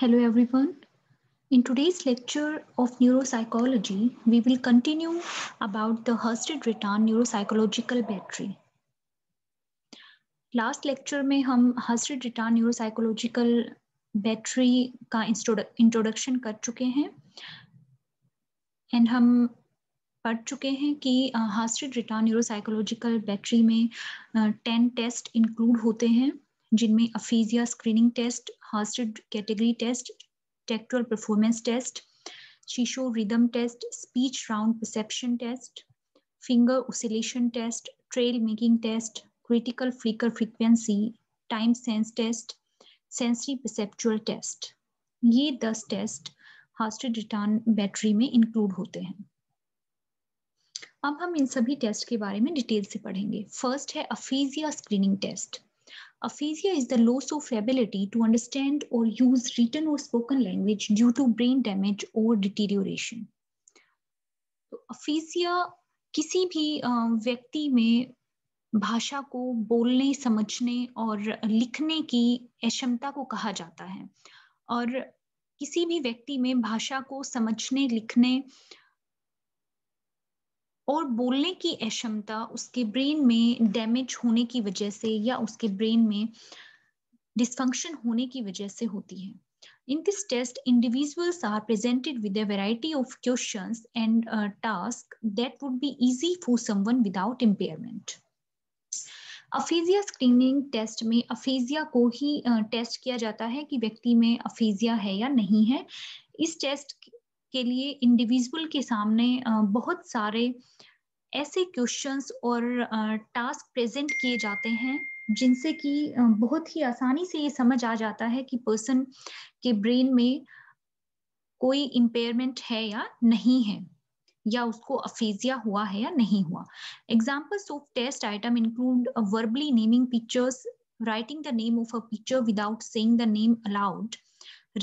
Hello everyone. In today's lecture of neuropsychology, we will continue about the Hurst-Return neuropsychological battery. last lecture mein hum Halstead Reitan neuropsychological battery ka introduction kar chuke hain and hum पढ़ चुके हैं कि हास्ट्रिड Reitan neuropsychological battery में ten test include होते हैं जिनमें aphasia screening test Halstead category test tactual performance test Seashore rhythm test speech sound perception test finger oscillation test trail making test critical flicker frequency time sense test sensory perceptual test ये दस टेस्ट Halstead Reitan battery में include होते हैं अब हम इन सभी test के बारे में डिटेल से पढ़ेंगे फर्स्ट है aphasia screening test Aphasia is the loss of ability to understand or use written or spoken language due to brain damage or deterioration. तो अफीसिया किसी भी व्यक्ति में भाषा को बोलने समझने और लिखने की अक्षमता को कहा जाता है और किसी भी व्यक्ति में भाषा को समझने लिखने और बोलने की अक्षमता उसके ब्रेन में डैमेज होने की वजह से या उसके ब्रेन में डिसफंक्शन होने की वजह से होती है in this test individuals are presented with a variety of questions and task that would be easy for someone without impairment aphasia screening test में अफेजिया को ही टेस्ट uh, किया जाता है कि व्यक्ति में अफेजिया है या नहीं है इस टेस्ट के लिए इंडिविजुअल के सामने बहुत सारे ऐसे क्वेश्चंस और टास्क प्रेजेंट किए जाते हैं जिनसे कि बहुत ही आसानी से ये समझ आ जाता है कि पर्सन के ब्रेन में कोई इम्पेयरमेंट है या नहीं है या उसको अफेजिया हुआ है या नहीं हुआ examples of test item include verbally naming pictures writing the name of a picture without saying the name aloud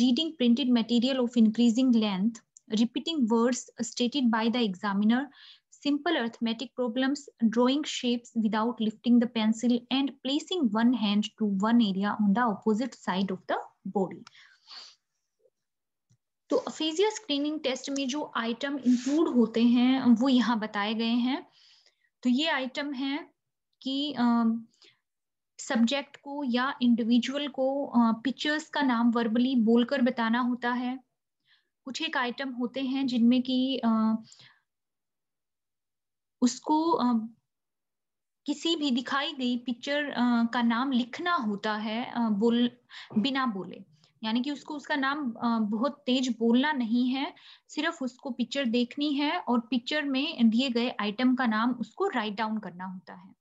reading printed material of increasing length repeating words stated by the examiner, simple arithmetic problems, drawing shapes without lifting the pencil, and placing one hand to one area on the opposite side of the body. तो aphasia screening test में जो item include होते हैं वो यहाँ बताए गए हैं तो ये आइटम है कि सब्जेक्ट को या इंडिविजुअल को पिक्चर्स का नाम वर्बली बोलकर बताना होता है कुछ एक आइटम होते हैं जिनमें कि उसको किसी भी दिखाई गई पिक्चर का नाम लिखना होता है बोल बिना बोले यानी कि उसको उसका नाम बहुत तेज बोलना नहीं है सिर्फ उसको पिक्चर देखनी है और पिक्चर में दिए गए आइटम का नाम उसको राइट डाउन करना होता है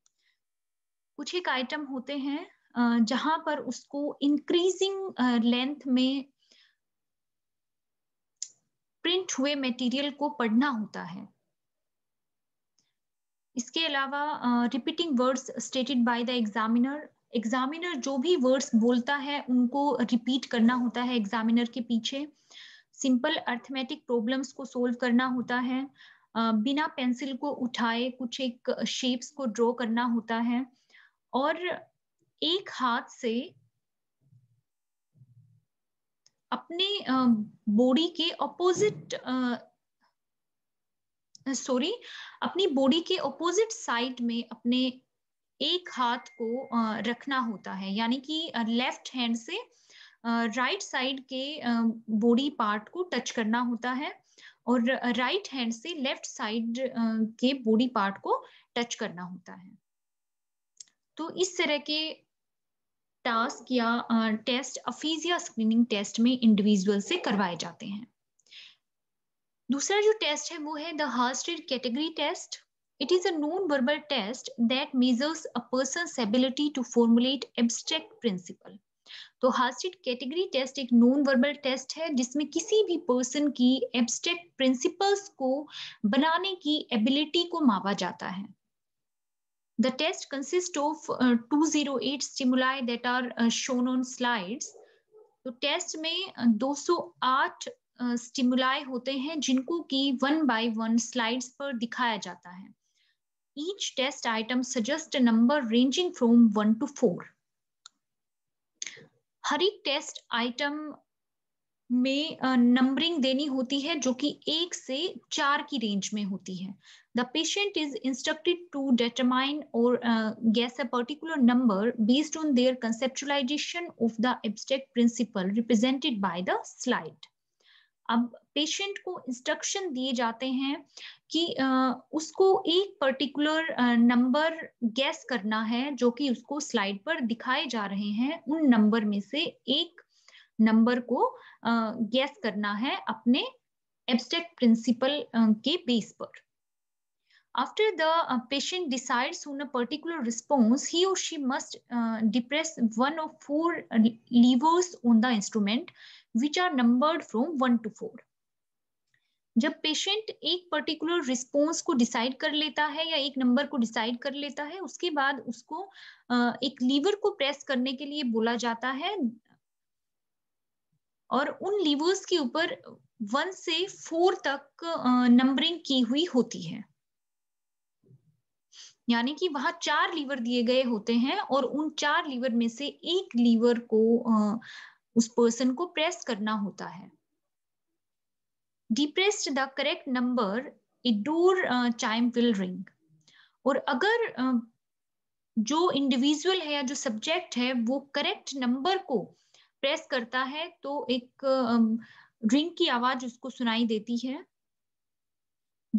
कुछ एक आइटम होते हैं जहां पर उसको इंक्रीजिंग लेंथ में प्रिंट हुए मटेरियल को पढ़ना होता है इसके अलावा repeating words stated by the examiner examiner जो भी वर्ड्स बोलता है उनको रिपीट करना होता है एग्जामिनर के पीछे सिंपल अर्थमेटिक प्रॉब्लम्स को सोल्व करना होता है बिना पेंसिल को उठाए कुछ एक शेप्स को ड्रॉ करना होता है और एक हाथ से अपने बॉडी के ऑपोजिट सॉरी अपनी बॉडी के ऑपोजिट साइड में अपने एक हाथ को रखना होता है यानी कि लेफ्ट हैंड से राइट साइड के बॉडी पार्ट को टच करना होता है और राइट हैंड से लेफ्ट साइड के बॉडी पार्ट को टच करना होता है तो इस तरह के टास्क या टेस्ट अफीजिया स्क्रीनिंग टेस्ट में इंडिविजुअल से करवाए जाते हैं दूसरा जो टेस्ट है वो है the Halstead category test it is a non verbal test that measures a person ability to formulate abstract principle तो हार्स्टेड कैटेगरी टेस्ट एक नॉन वर्बल टेस्ट है जिसमें किसी भी पर्सन की एब्स्ट्रैक्ट प्रिंसिपल्स को बनाने की एबिलिटी को मापा जाता है The test consists of uh, 208 stimuli that are uh, shown on slides. तो टेस्ट में 208 uh, स्टिमुलाई uh, होते हैं जिनको कि वन बाय वन स्लाइड्स पर दिखाया जाता है each test item suggest number ranging from one to four हर एक टेस्ट आइटम में नंबरिंग देनी होती है जो कि एक से चार की रेंज में होती है the patient is instructed to determine और guess a particular number based on their conceptualisation of the abstract principle represented by the slide अब पेशेंट को इंस्ट्रक्शन दिए जाते हैं कि उसको एक पर्टिकुलर नंबर गैस करना है जो कि उसको स्लाइड पर दिखाए जा रहे हैं उन नंबर में से एक नंबर को गैस करना है अपने abstract principle uh, के बेस पर After the uh, patient decides on a particular response, he or she must uh, depress one of four levers on the instrument, which are numbered from one to four. जब patient एक particular response को decide कर लेता है या एक number को decide कर लेता है उसके बाद उसको एक लीवर को प्रेस करने के लिए बोला जाता है और उन लीवर्स के ऊपर वन से फोर तक नंबरिंग की हुई होती है यानी कि वहां चार लीवर दिए गए होते हैं और उन चार लीवर में से एक लीवर को उस पर्सन को प्रेस करना होता है depressed the correct number a door will ring और अगर जो इंडिविजुअल है या जो सब्जेक्ट है वो करेक्ट नंबर को प्रेस करता है तो एक ड्रिंक की आवाज उसको सुनाई देती है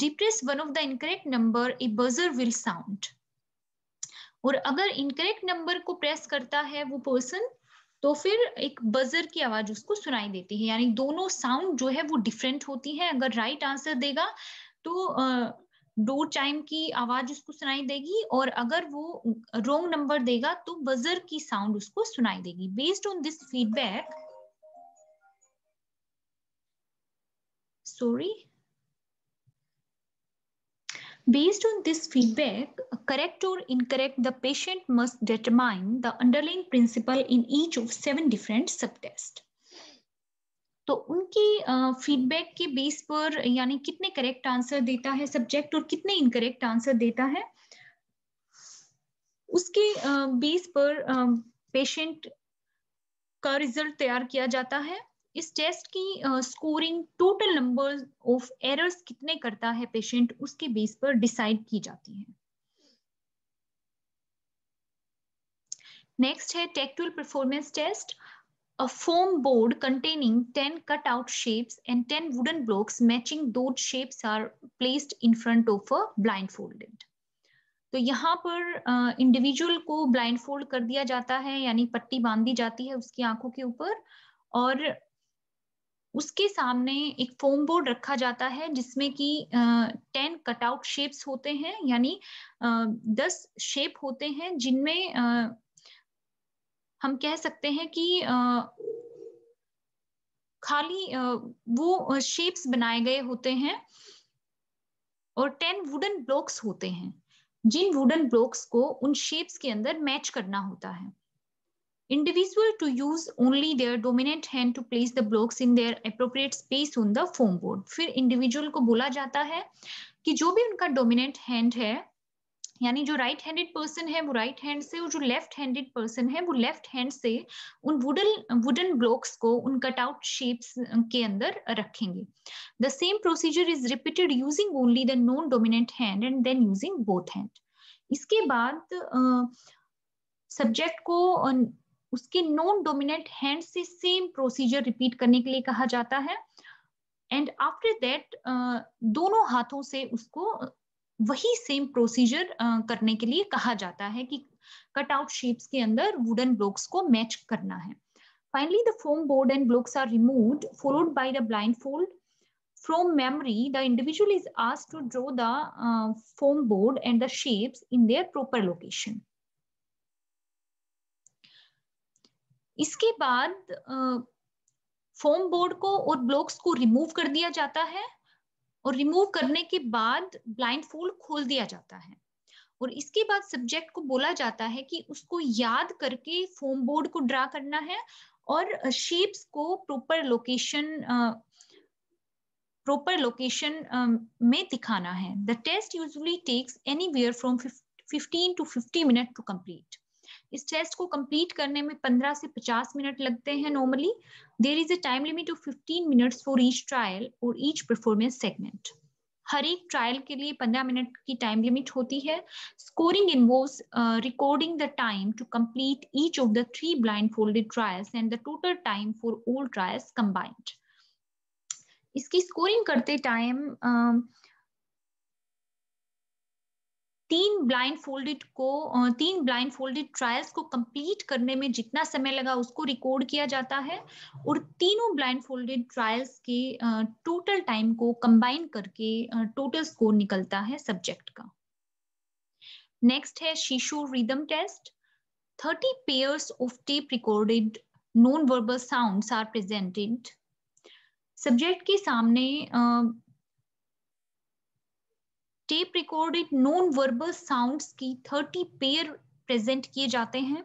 depress one of the incorrect number a buzzer will sound और अगर इनकरेक्ट नंबर को प्रेस करता है वो पर्सन तो फिर एक बजर की आवाज उसको सुनाई देती है यानी दोनों साउंड जो है वो डिफरेंट होती है अगर राइट right आंसर देगा तो डोर चाइम की आवाज उसको सुनाई देगी और अगर वो रोंग नंबर देगा तो बजर की साउंड उसको सुनाई देगी based on this feedback sorry based on this feedback correct और incorrect the patient must determine the underline principle in each of seven different subtest तो उनकी फीडबैक के बेस पर यानी कितने करेक्ट आंसर देता है सब्जेक्ट और कितने इनकरेक्ट आंसर देता है उसके बेस पर पेशेंट का रिजल्ट तैयार किया जाता है इस टेस्ट की scoring total number of errors कितने करता है पेशेंट उसके बेस पर डिसाइड की जाती है नेक्स्ट है tactual performance test a foam board containing 10 cut out shapes and 10 wooden blocks matching those shapes are placed in front of a blindfolded. तो यहाँ पर इंडिविजुअल uh, को ब्लाइंडफोल्ड कर दिया जाता है यानी पट्टी बांध दी जाती है उसकी आंखों के ऊपर और उसके सामने एक फोम बोर्ड रखा जाता है जिसमें कि टेन कटआउट शेप्स होते हैं यानी दस शेप होते हैं जिनमें हम कह सकते हैं कि खाली वो शेप्स बनाए गए होते हैं और टेन वुडन ब्लॉक्स होते हैं जिन वुडन ब्लॉक्स को उन शेप्स के अंदर मैच करना होता है individual to use only their dominant hand to place the blocks in their appropriate space on the foam board फिर इंडिविजुअल को बोला जाता है कि जो भी उनका डोमिनेंट हैंड है यानी जो राइट हैंडेड पर्सन है वो राइट right हैंड से और जो लेफ्ट हैंडेड पर्सन है वो लेफ्ट हैंड से उन वुडन वुडन ब्लॉक्स को उन कटआउट शेप्स के अंदर रखेंगे the same procedure is repeated using only the non dominant hand and then using both hand इसके बाद सब्जेक्ट uh, को uh, उसके नॉन डोमिनेंट हैंड से सेम प्रोसीजर रिपीट करने के लिए कहा जाता है एंड आफ्टर दैट दोनों हाथों से उसको वही सेम प्रोसीजर करने के लिए कहा जाता है कि कटआउट शेप्स के अंदर वुडन ब्लॉक्स को मैच करना है finally the foam board and blocks are remove followed by the blindfold from memory the individual is asked to draw the foam board and the shapes in their proper location इसके बाद foam board को और blocks को remove कर दिया जाता है और रिमूव करने के बाद ब्लाइंड फोल्ड खोल दिया जाता है और इसके बाद सब्जेक्ट को बोला जाता है कि उसको याद करके फोम बोर्ड को ड्रा करना है और शेप्स को प्रॉपर लोकेशन प्रॉपर लोकेशन में दिखाना है the test usually takes anywhere from fifteen to fifty minute to complete इस टेस्ट को कंप्लीट करने में 15 से 50 मिनट लगते हैं normally there is a time limit of 15 minutes for each trial और ईच परफॉर्मेंस सेगमेंट हर एक ट्रायल के लिए 15 मिनट की टाइम लिमिट होती है scoring involve recording the time to complete each of the three blindfolded trials and the total time for all trials combined इसकी scoring करते टाइम uh, um, तीन ब्लाइंड फोल्डेड को तीन blindfolded trials को complete करने में जितना समय लगा उसको रिकॉर्ड किया जाता है और तीनों ब्लाइंड फोल्डेड ट्रायल्स के टोटल टाइम को कंबाइन करके टोटल स्कोर निकलता है सब्जेक्ट का नेक्स्ट है Seashore rhythm test thirty pairs of tape recorded non verbal sound are presented subject के सामने uh, tape recorded non verbal sounds की थर्टी पेयर प्रेजेंट किए जाते हैं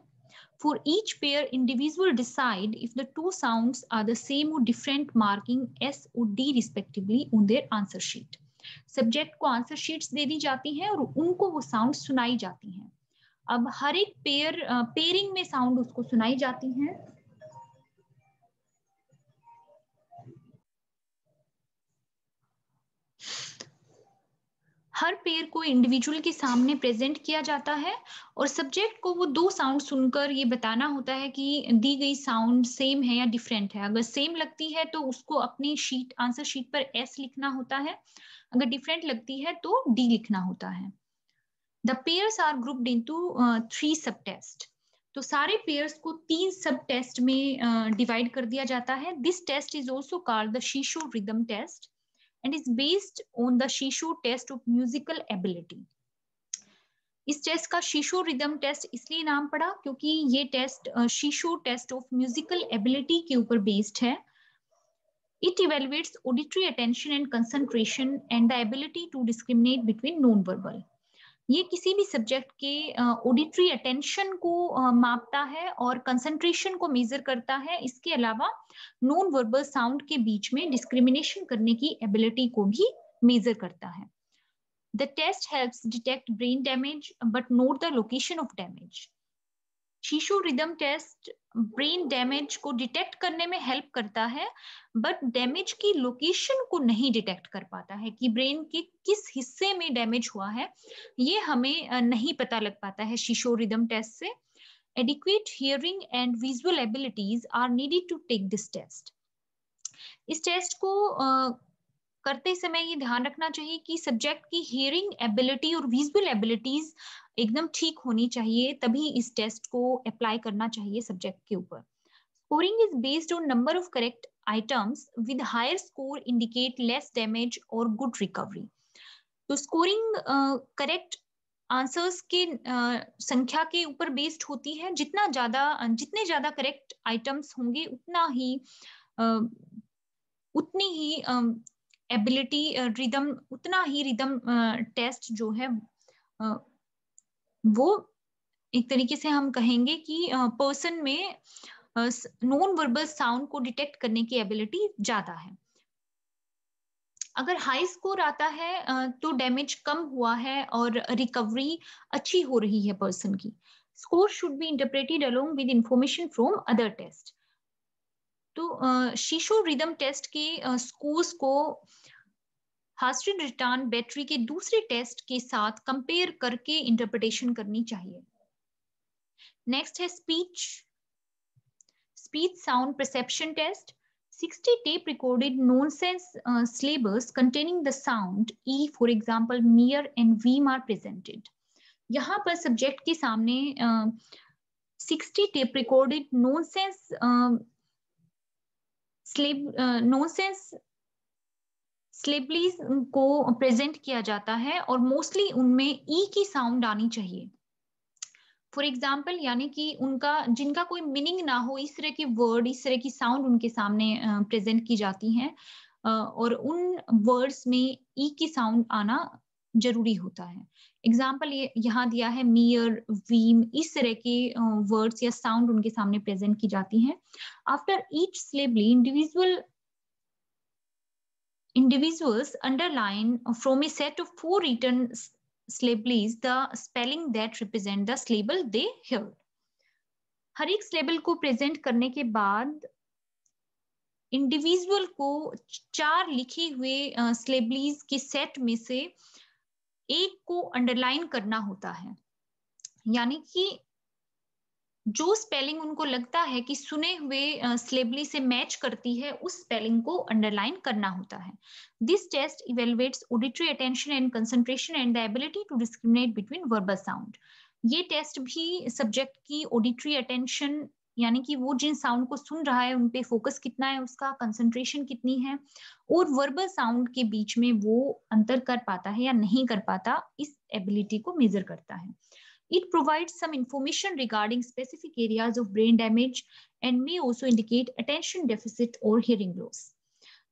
for each pair individual decide if the two sounds are the same और different marking S और D respectively on their answer sheet subject को answer sheets दे दी जाती हैं और उनको वो साउंड सुनाई जाती हैं अब हर एक पेयर पेयरिंग में साउंड उसको सुनाई जाती हैं हर पेयर को इंडिविजुअल के सामने प्रेजेंट किया जाता है और सब्जेक्ट को वो दो साउंड सुनकर ये बताना होता है कि दी गई साउंड सेम है या डिफरेंट है अगर सेम लगती है तो उसको अपनी शीट आंसर शीट पर एस लिखना होता है अगर डिफरेंट लगती है तो डी लिखना होता है the pairs are grouped to three subtest तो सारे पेयर्स को तीन सब टेस्ट में डिवाइड uh, कर दिया जाता है this test is also called the Seashore rhythm test and is based on the Shisho test of musical ability इस टेस्ट का शीशो रिदम टेस्ट इसलिए नाम पड़ा क्योंकि ये टेस्ट शीशो टेस्ट ऑफ म्यूजिकल एबिलिटी के ऊपर बेस्ड है it evaluates auditory attention and concentration and the ability to discriminate between non verbal ये किसी भी सब्जेक्ट के ऑडिटरी अटेंशन को मापता है और कंसंट्रेशन को मेजर करता है इसके अलावा नॉन वर्बल साउंड के बीच में डिस्क्रिमिनेशन करने की एबिलिटी को भी मेजर करता है the test help detect brain damage but not the location of damage Seashore rhythm test brain damage को डिटेक्ट करने में हेल्प करता है बट डैमेज की लोकेशन को नहीं डिटेक्ट कर पाता है कि ब्रेन के किस हिस्से में डैमेज हुआ है ये हमें नहीं पता लग पाता है शिशो रिदम टेस्ट से adequate hearing and visual abilities are needed to take this test इस टेस्ट को करते समय ये ध्यान रखना चाहिए कि सब्जेक्ट की हियरिंग एबिलिटी और विजुअल एबिलिटीज एकदम ठीक होनी चाहिए तभी इस टेस्ट को अप्लाई करना चाहिए सब्जेक्ट के ऊपर scoring is based on number of correct items with higher score indicate less damage और गुड रिकवरी तो स्कोरिंग करेक्ट आंसर्स के uh, संख्या के ऊपर बेस्ड होती है जितना ज्यादा जितने ज्यादा करेक्ट आइटम्स होंगे उतना ही uh, उतनी ही एबिलिटी uh, रिदम uh, उतना ही रिदम टेस्ट uh, जो है uh, वो एक तरीके से हम कहेंगे कि पर्सन में नॉन वर्बल साउंड को डिटेक्ट करने की एबिलिटी ज्यादा है अगर हाई स्कोर आता है तो डैमेज कम हुआ है और रिकवरी अच्छी हो रही है पर्सन की score should be interpreted along with information from other test तो शीशो रिदम टेस्ट के स्कोर्स को हास्टन रिटर्न बैटरी के दूसरे टेस्ट के साथ कंपेयर करके इंटरप्रिटेशन करनी चाहिए नेक्स्ट है speech speech sound perception test 60 tape recorded nonsense uh, syllables containing the sound e for example mere and veem are presented यहाँ पर सब्जेक्ट के सामने sixty tape recorded nonsense syllable nonsense syllables को present किया जाता है और मोस्टली उनमें ई e की साउंड आनी चाहिए फॉर एग्जाम्पल यानी कि उनका जिनका कोई मीनिंग ना हो इस तरह की वर्ड इस तरह की साउंड उनके सामने प्रेजेंट की जाती है और उन वर्ड्स में ई e की साउंड आना जरूरी होता है एग्जाम्पल ये यहाँ दिया है मियर वीम इस तरह के वर्ड्स या साउंड उनके सामने प्रेजेंट की जाती हैं after each syllable individual individuals underline from a set of four written syllables the spelling that represent the syllable they heard. हर एक सिलेबल को प्रेजेंट करने के बाद इंडिविजुअल को चार लिखे हुए सिलेबलीज के सेट में से एक को अंडरलाइन करना होता है यानी कि जो स्पेलिंग उनको लगता है कि सुने हुए स्लेबली से मैच करती है उस स्पेलिंग को अंडरलाइन करना होता है this test evaluates auditory attention and concentration and the ability to discriminate between verbal sound ये टेस्ट भी सब्जेक्ट की ऑडिटरी अटेंशन यानी कि वो जिन साउंड को सुन रहा है उनपे फोकस कितना है उसका कंसंट्रेशन कितनी है और वर्बल साउंड के बीच में वो अंतर कर पाता है या नहीं कर पाता इस एबिलिटी को मेजर करता है It provides some information regarding specific areas of brain damage and may also indicate attention deficit or hearing loss.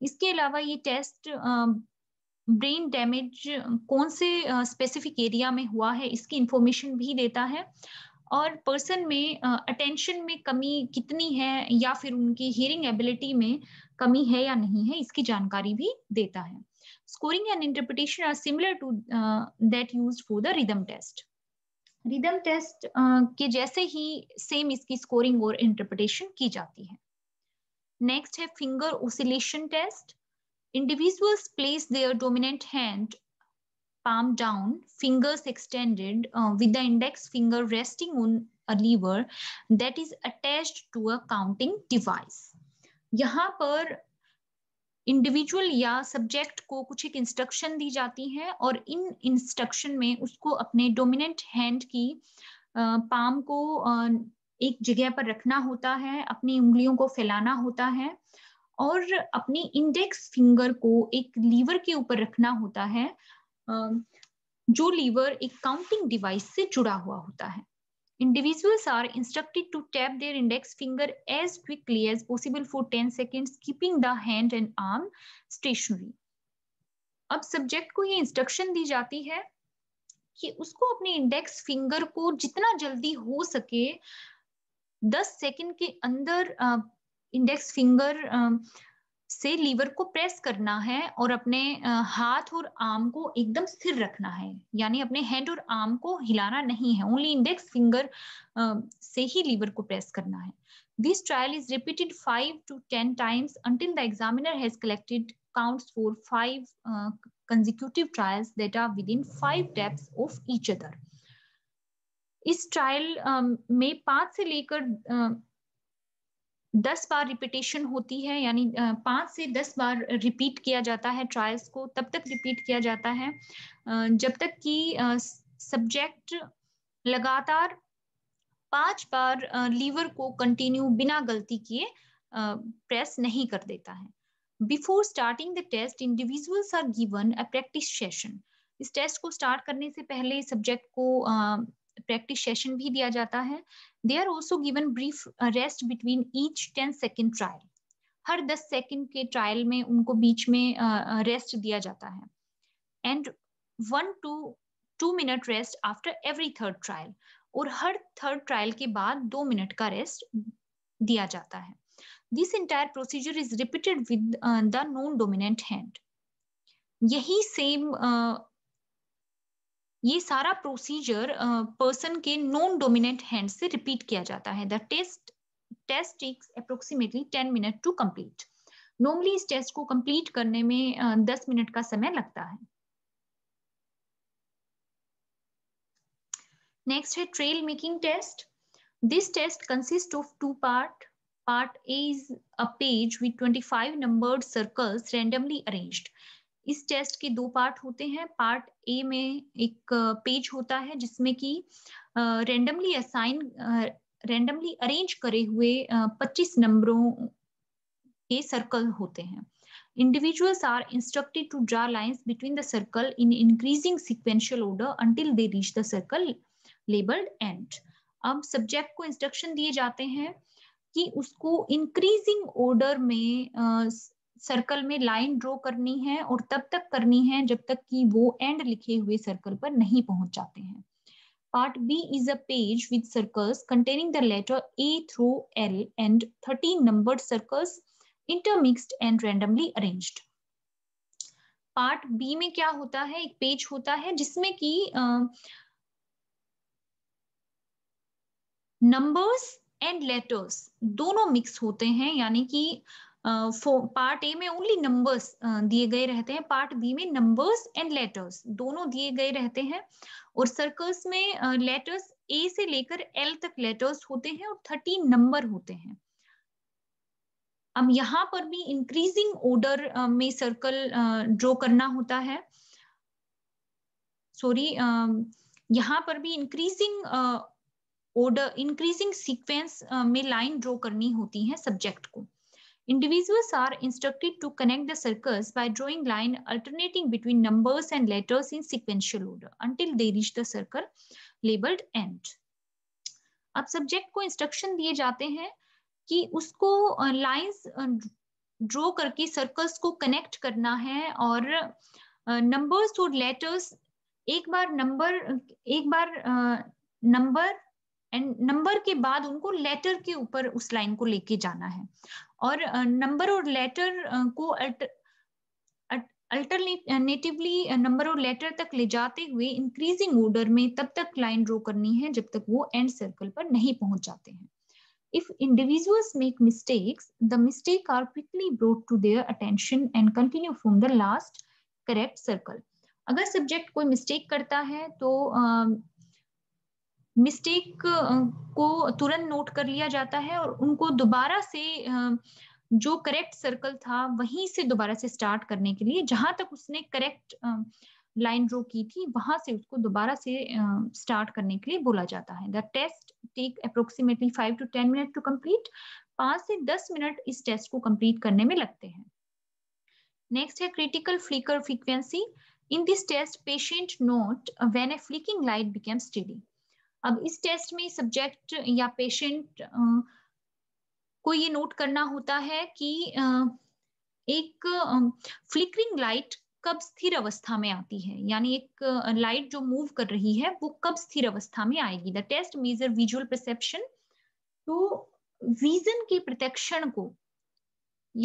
इसके अलावा ये टेस्ट ब्रेन डैमेज कौन से स्पेसिफिक एरिया में हुआ है इसकी इंफॉर्मेशन भी देता है और पर्सन में अटेंशन में कमी कितनी है या फिर उनकी हियरिंग एबिलिटी में कमी है या नहीं है इसकी जानकारी भी देता है scoring and interpretation are similar to uh, that used for the rhythm test rhythm test uh, के जैसे ही सेम इसकी स्कोरिंग और इंटरप्रिटेशन की जाती है नेक्स्ट है finger oscillation test individuals place their dominant hand palm down fingers extended with the index finger resting on a lever that is attached to a counting device यहाँ पर individual या subject को कुछ एक इंस्ट्रक्शन दी जाती है और इन इंस्ट्रक्शन में उसको अपने डोमिनेंट हैंड की पाम को एक जगह पर रखना होता है अपनी उंगलियों को फैलाना होता है और अपनी इंडेक्स फिंगर को एक लीवर के ऊपर रखना होता है जो लीवर एक काउंटिंग डिवाइस से जुड़ा हुआ होता है Individuals are instructed to tap their index finger as quickly as possible for 10 seconds, keeping the hand and arm stationary. ab subject ko ye instruction di jati hai ki usko apne index finger ko jitna jaldi ho sake 10 second ke andar uh, index finger uh, से lever को press करना है और अपने हाथ और arm को एकदम स्थिर रखना है यानी अपने हैंड और आर्म को हिलाना नहीं है ओनली इंडेक्स फिंगर से ही लीवर को प्रेस करना है this trial is repeated five to ten times until the examiner has collected counts for five consecutive trials trials are within five steps of each other इस trial um, में पांच से लेकर दस बार repetition होती है यानी पांच से दस बार रिपीट किया जाता है ट्रायल्स को तब तक रिपीट किया जाता है जब तक कि सब्जेक्ट लगातार पांच बार लीवर को कंटिन्यू बिना गलती किए प्रेस नहीं कर देता है before starting the test individuals are given a practice session इस टेस्ट को स्टार्ट करने से पहले सब्जेक्ट को प्रैक्टिस सेशन भी दिया जाता है they are also given brief rest between each ten second trial हर दस सेकेंड के ट्रायल में उनको बीच में रेस्ट uh, uh दिया जाता है and one two two minute rest after every third trial और हर थर्ड ट्रायल के बाद दो मिनट का रेस्ट दिया जाता है this entire procedure is repeated with the non dominant hand यही सेम ये सारा प्रोसीजर पर्सन के नॉन डोमिनेंट हैंड से रिपीट किया जाता है the test test takes approximately ten minute to complete normally इस टेस्ट को कंप्लीट करने में दस मिनट का समय लगता है नेक्स्ट है trail making test this test consist of two part part a a page with twenty 25 numbered circles randomly arranged इस टेस्ट के दो पार्ट होते हैं पार्ट ए में एक पेज होता है जिसमें कि रेंडमली असाइन रेंडमली अरेंज करे हुए पच्चीस नंबरों के सर्कल होते हैं individuals are instructed to draw lines between the circle in increasing sequential order until they reach the circle labelled and अब सब्जेक्ट को इंस्ट्रक्शन दिए जाते हैं कि उसको इंक्रीजिंग ऑर्डर में uh, सर्कल में लाइन ड्रॉ करनी है और तब तक करनी है जब तक कि वो एंड लिखे हुए सर्कल पर नहीं पहुंच जाते हैं part B is a page with circles containing the letter A through L and thirteen number circles intermixed and randomly arranged part B में क्या होता है एक पेज होता है जिसमें कि नंबर्स एंड लेटर्स दोनों मिक्स होते हैं यानी कि uh, पार्ट ए में ओनली नंबर्स दिए गए रहते हैं पार्ट बी में नंबर्स एंड लेटर्स दोनों दिए गए रहते हैं और सर्कल्स में लेटर्स ए से लेकर एल तक लेटर्स होते हैं और थर्टीन नंबर होते हैं अब यहाँ पर भी इंक्रीजिंग ऑर्डर में सर्कल ड्रॉ करना होता है सॉरी यहाँ पर भी इंक्रीजिंग ऑर्डर इंक्रीजिंग सीक्वेंस में लाइन ड्रॉ करनी होती है सब्जेक्ट को Individuals are instructed to connect the circles by drawing line alternating between numbers and letters in sequential order until they reach the circle labeled end. ab subject ko instruction diye jate hain ki usko lines draw karke circles ko connect karna hai aur numbers और letters ek bar number ek bar number and number के बाद उनको letter के ऊपर उस line को लेके जाना है और नंबर और लेटर को अल्टरनेटिवली नंबर और लेटर तक ले जाते हुए इंक्रीजिंग ऑर्डर में तब तक लाइन ड्रॉ करनी है जब तक वो एंड सर्कल पर नहीं पहुंच जाते हैं if individuals make mistakes the mistake are quickly brought to their attention and continue from the last correct circle अगर सब्जेक्ट कोई मिस्टेक करता है तो मिस्टेक को तुरंत नोट कर लिया जाता है और उनको दोबारा से जो करेक्ट सर्कल था वहीं से दोबारा से स्टार्ट करने के लिए जहां तक उसने करेक्ट लाइन ड्रॉ की थी वहां से उसको दोबारा से स्टार्ट करने के लिए बोला जाता है the test take approximately five to ten minute to complete पांच से दस मिनट इस टेस्ट को कम्प्लीट करने में लगते हैं नेक्स्ट है critical flicker frequency in this test patient note when a flicking light became steady अब इस टेस्ट में सब्जेक्ट या पेशेंट को ये नोट करना होता है कि एक फ्लिकरिंग लाइट कब स्थिर अवस्था में आती है यानी एक लाइट जो मूव कर रही है वो कब स्थिर अवस्था में आएगी the test measure visual perception तो विजन के प्रत्यक्षण को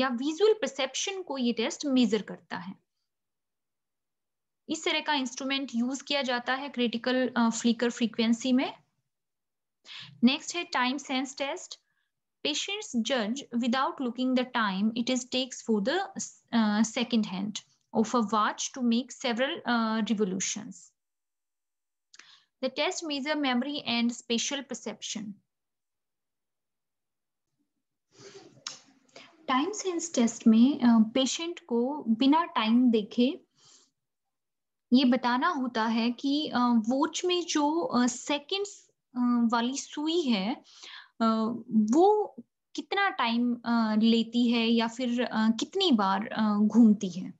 या विजुअल परसेप्शन को ये टेस्ट मेजर करता है इस तरह का इंस्ट्रूमेंट यूज किया जाता है क्रिटिकल फ्लिकर फ्रीक्वेंसी में नेक्स्ट है टाइम सेंस टेस्ट पेशेंट्स जज without looking the time it is takes for the second hand of a watch to make several revolution the test measure memory and spatial perception time sense test में patient uh, को बिना time देखे ये बताना होता है कि वोच में जो सेकंड्स वाली सुई है वो कितना टाइम लेती है या फिर कितनी बार घूमती है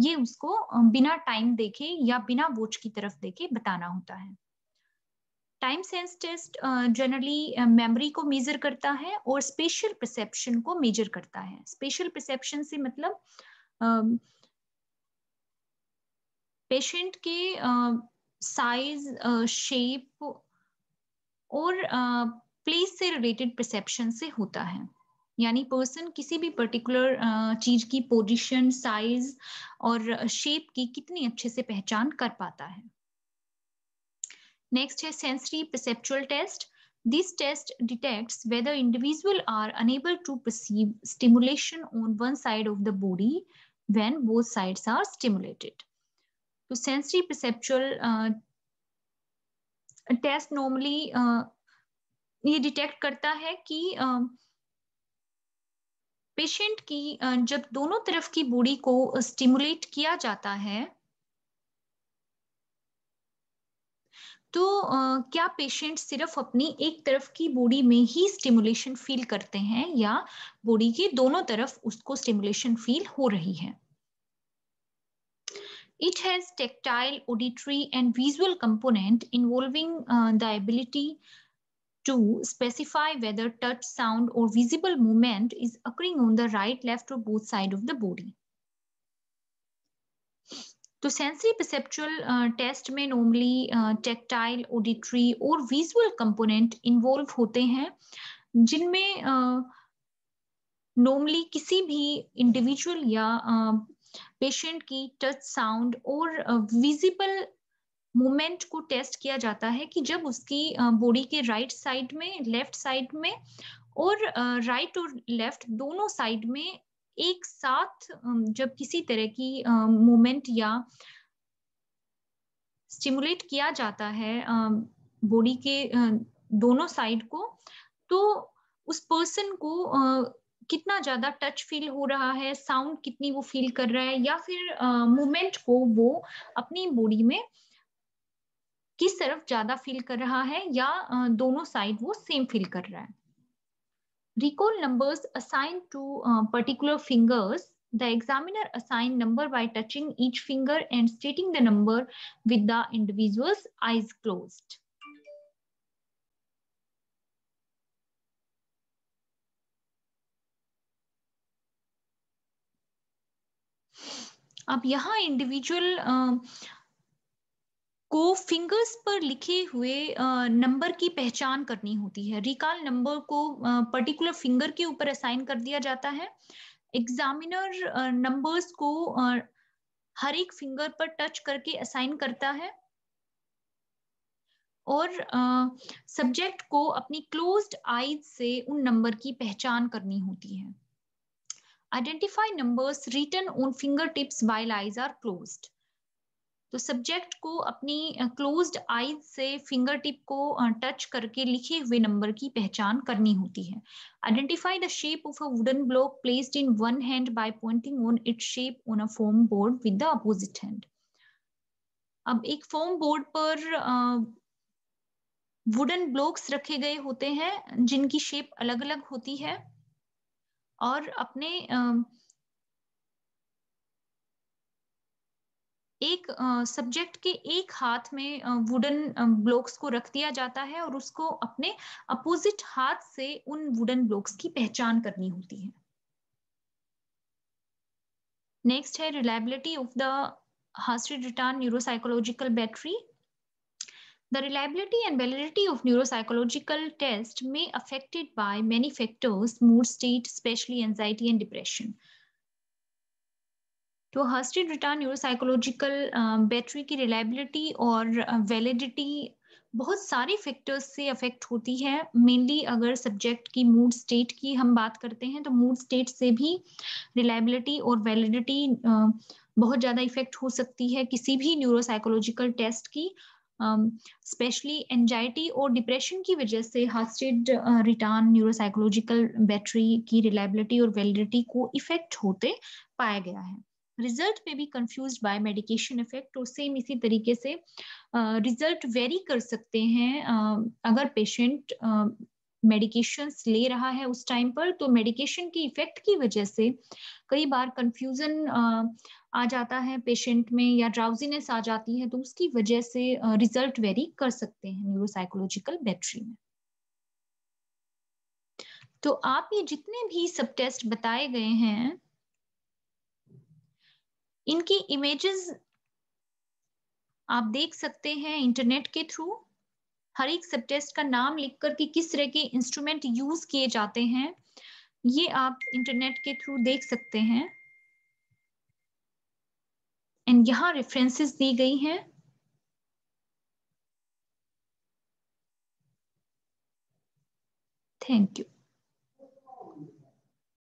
ये उसको बिना टाइम देखे या बिना वोच की तरफ देखे बताना होता है time sense test generally memory को मेजर करता है और स्पेशल परसेप्शन को मेजर करता है स्पेशल परसेप्शन से मतलब uh, पेशेंट के साइज शेप और प्लेस से रिलेटेड परसेप्शन से होता है यानी पर्सन किसी भी पर्टिकुलर चीज की पोजीशन साइज और शेप की कितनी अच्छे से पहचान कर पाता है नेक्स्ट है sensory perceptual test this test detects whether individual are unable to perceive stimulation on one side of the body when both sides are stimulated तो सेंसरी परसेप्चुअल टेस्ट नॉर्मली ये डिटेक्ट करता है कि पेशेंट uh, की uh, जब दोनों तरफ की बॉडी को स्टिमुलेट uh, किया जाता है तो uh, क्या पेशेंट सिर्फ अपनी एक तरफ की बॉडी में ही स्टिमुलेशन फील करते हैं या बॉडी के दोनों तरफ उसको स्टिमुलेशन फील हो रही है It has tactile, auditory, and visual component involving uh, the ability to specify whether touch, sound, or visible movement is occurring on the right, left, or both side of the body. तो sensory perceptual test में normally tactile auditory और visual component involve होते हैं जिनमें normally uh, किसी भी individual या uh, patient की टच साउंड और विजिबल मूवमेंट को टेस्ट किया जाता है कि जब उसकी बॉडी के राइट साइड में लेफ्ट साइड में और राइट और लेफ्ट दोनों साइड में एक साथ जब किसी तरह की मूवमेंट या स्टिमुलेट किया जाता है बॉडी के दोनों साइड को तो उस पर्सन को कितना ज्यादा टच फील हो रहा है साउंड कितनी वो फील कर रहा है या फिर मूवमेंट को वो अपनी बॉडी में किस तरफ ज्यादा फील कर रहा है या uh, दोनों साइड वो सेम फील कर रहा है recall numbers assigned to uh, particular fingers the examiner assign number by touching each finger and stating the number with the individual's eyes closed अब यहाँ इंडिविजुअल को फिंगर्स पर लिखे हुए नंबर की पहचान करनी होती है रिकॉल नंबर को पर्टिकुलर फिंगर के ऊपर असाइन कर दिया जाता है एग्जामिनर नंबर्स को हर एक फिंगर पर टच करके असाइन करता है और सब्जेक्ट को अपनी क्लोज्ड आईज से उन नंबर की पहचान करनी होती है identify written on finger tips while eyes are closed तो सब्जेक्ट को अपनी क्लोज्ड आई से फिंगर टिप को टच करके लिखे हुए नंबर की पहचान करनी होती है identify the shape of a wooden block placed in one hand by pointing on its shape on a foam board with the opposite hand अब एक फोम बोर्ड पर वुडन ब्लॉक्स रखे गए होते हैं जिनकी शेप अलग अलग होती है और अपने एक सब्जेक्ट के एक हाथ में वुडन ब्लॉक्स को रख दिया जाता है और उसको अपने अपोजिट हाथ से उन वुडन ब्लॉक्स की पहचान करनी होती है नेक्स्ट है रिलायबिलिटी ऑफ द हास्ट्री Reitan neuropsychological battery The reliability and validity of neuropsychological tests may affected by many factors, mood state, especially anxiety and depression. तो हर्स्टेड रिटर्न न्यूरोसाइकोलॉजिकल बैटरी की reliability और वैलिडिटी um, बहुत सारे factors से affect होती है mainly अगर subject की मूड स्टेट की हम बात करते हैं तो मूड स्टेट से भी रिलायबिलिटी और वैलिडिटी um, बहुत ज़्यादा इफेक्ट हो सकती है किसी भी न्यूरोसाइकोलॉजिकल टेस्ट की स्पेशली एनजाइटी और डिप्रेशन की वजह से हास्टेड रिटर्न न्यूरोसाइकोलॉजिकल बैटरी की रिलायबिलिटी और वैलिडिटी को इफेक्ट होते पाया गया है रिजल्ट में भी कंफ्यूज बाय मेडिकेशन इफेक्ट और सेम इसी तरीके से रिजल्ट uh, वेरी कर सकते हैं uh, अगर पेशेंट मेडिकेशंस ले रहा है उस टाइम पर तो मेडिकेशन की इफेक्ट की वजह से कई बार कंफ्यूजन आ जाता है पेशेंट में या ड्राउजीनेस आ जाती है तो उसकी वजह से रिजल्ट वेरी कर सकते हैं न्यूरोसाइकोलॉजिकल बैटरी में तो आप ये जितने भी सब टेस्ट बताए गए हैं इनकी इमेजेस आप देख सकते हैं इंटरनेट के थ्रू हर एक सब टेस्ट का नाम लिख कर कि किस तरह के इंस्ट्रूमेंट यूज किए जाते हैं ये आप इंटरनेट के थ्रू देख सकते हैं एंड यहाँ रेफरेंसेस दी गई हैं थैंक यू